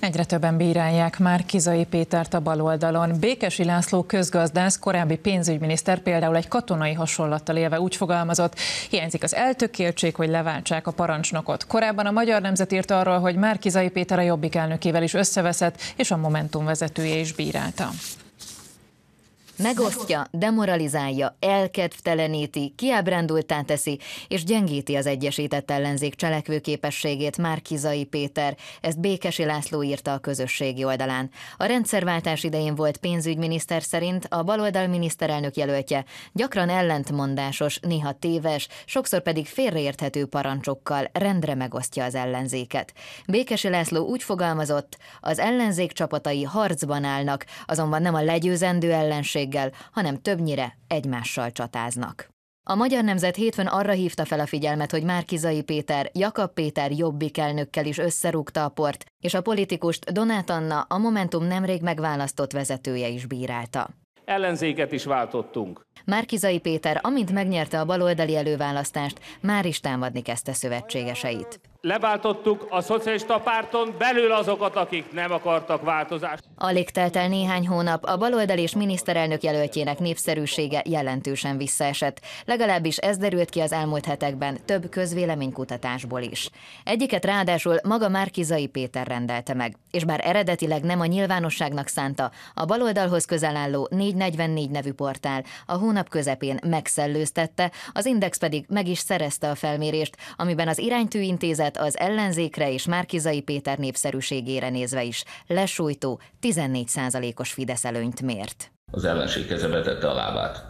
Egyre többen bírálják már Kizai Pétert a baloldalon. Békesi László közgazdász, korábbi pénzügyminiszter például egy katonai hasonlattal élve úgy fogalmazott, hiányzik az eltökéltség, hogy leváltsák a parancsnokot. Korábban a Magyar Nemzet írt arról, hogy már Kizai Péter a Jobbik elnökével is összeveszett, és a Momentum vezetője is bírálta. Megosztja, demoralizálja, elkedvteleníti, kiábrándultá teszi, és gyengíti az Egyesített Ellenzék cselekvőképességét Márkizai Péter, ezt Békesi László írta a közösségi oldalán. A rendszerváltás idején volt pénzügyminiszter szerint a baloldal miniszterelnök jelöltje gyakran ellentmondásos, néha téves, sokszor pedig félreérthető parancsokkal rendre megosztja az ellenzéket. Békesi László úgy fogalmazott, az ellenzék csapatai harcban állnak, azonban nem a legyőzendő ellenség közönséggel, hanem többnyire egymással csatáznak. A Magyar Nemzet hétfőn arra hívta fel a figyelmet, hogy Márkizai Péter, Jakab Péter jobbik elnökkel is összerúgta a port, és a politikust Donát Anna, a Momentum nemrég megválasztott vezetője is bírálta. Ellenzéket is váltottunk. Márkizai Péter, amint megnyerte a baloldali előválasztást, már is támadni kezdte szövetségeseit. Leváltottuk a szocialista párton belül azokat, akik nem akartak változást. Alig telt el néhány hónap, a baloldali és miniszterelnök jelöltjének népszerűsége jelentősen visszaesett. Legalábbis ez derült ki az elmúlt hetekben több közvéleménykutatásból is. Egyiket ráadásul maga Márkizai Péter rendelte meg, és bár eredetileg nem a nyilvánosságnak szánta, a baloldalhoz közel álló 444 nevű portál, a hónap közepén megszellőztette, az Index pedig meg is szerezte a felmérést, amiben az iránytű intézet az ellenzékre és Márkizai Péter népszerűségére nézve is lesújtó 14%-os Fidesz előnyt mért. Az ellenség keze vetette a lábát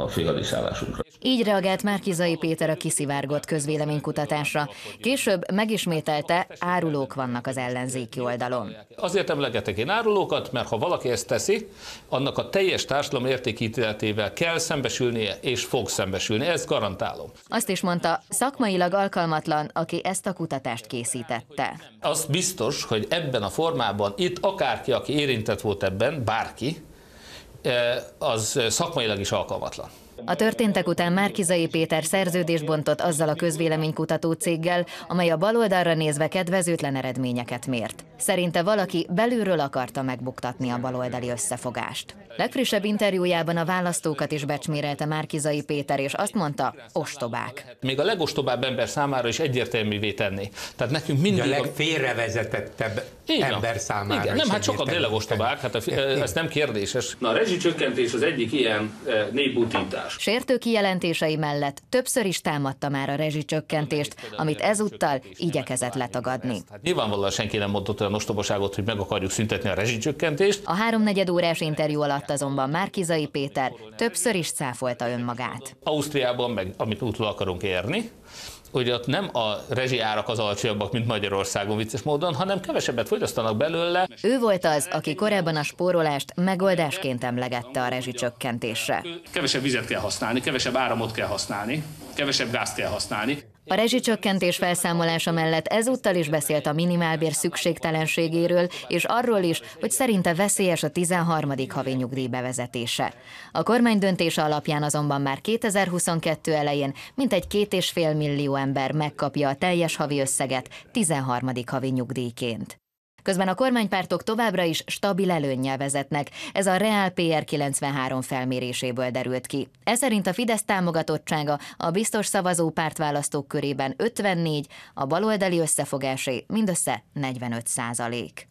a féladiszállásunkra. Így reagált Márkizai Péter a kiszivárgott közvéleménykutatásra. Később megismételte, árulók vannak az ellenzéki oldalon. Azért emlegetek én árulókat, mert ha valaki ezt teszi, annak a teljes társadalom értékítéletével kell szembesülnie, és fog szembesülni, ezt garantálom. Azt is mondta, szakmailag alkalmatlan, aki ezt a kutatást készítette. Az biztos, hogy ebben a formában itt akárki, aki érintett volt ebben, bárki, az szakmailag is alkalmatlan. A történtek után Márkizai Péter szerződés bontott azzal a közvéleménykutató céggel, amely a baloldalra nézve kedvezőtlen eredményeket mért. Szerinte valaki belülről akarta megbuktatni a baloldali összefogást. Legfrissebb interjújában a választókat is becsmérelte Márkizai Péter, és azt mondta, ostobák. Még a legostobább ember számára is egyértelművé tenni. Tehát nekünk mindig... a legfélrevezetettebb Igen. ember számára Igen. Nem, hát sokan tényleg ostobák, hát a, ez nem kérdéses. Na a rezsicsökkentés az egyik ilyen népbutítás. Sértő kijelentései mellett többször is támadta már a rezsicsökkentést, amit ezúttal igyekezett letagadni. Hát nyilvánvalóan senki nem mondott olyan ostobaságot, hogy meg akarjuk szüntetni a rezsicsökkentést. A háromnegyed órás interjú alatt azonban Márkizai Péter többször is cáfolta önmagát. Ausztriában meg, amit útul akarunk érni, hogy ott nem a rezsi árak az alacsonyabbak, mint Magyarországon vicces módon, hanem kevesebbet fogyasztanak belőle. Ő volt az, aki korábban a spórolást megoldásként emlegette a rezsicsökkentésre. Kevesebb vizet kell használni, kevesebb áramot kell használni, kevesebb gázt kell használni. A rezsicsökkentés felszámolása mellett ezúttal is beszélt a minimálbér szükségtelenségéről, és arról is, hogy szerinte veszélyes a 13. havi nyugdíj bevezetése. A kormány döntése alapján azonban már 2022 elején mintegy 2,5 millió ember megkapja a teljes havi összeget 13. havi nyugdíjként. Közben a kormánypártok továbbra is stabil előnnyel vezetnek. Ez a Real PR 93 felméréséből derült ki. Ez szerint a Fidesz támogatottsága a biztos szavazó pártválasztók körében 54, a baloldali összefogásé mindössze 45 százalék.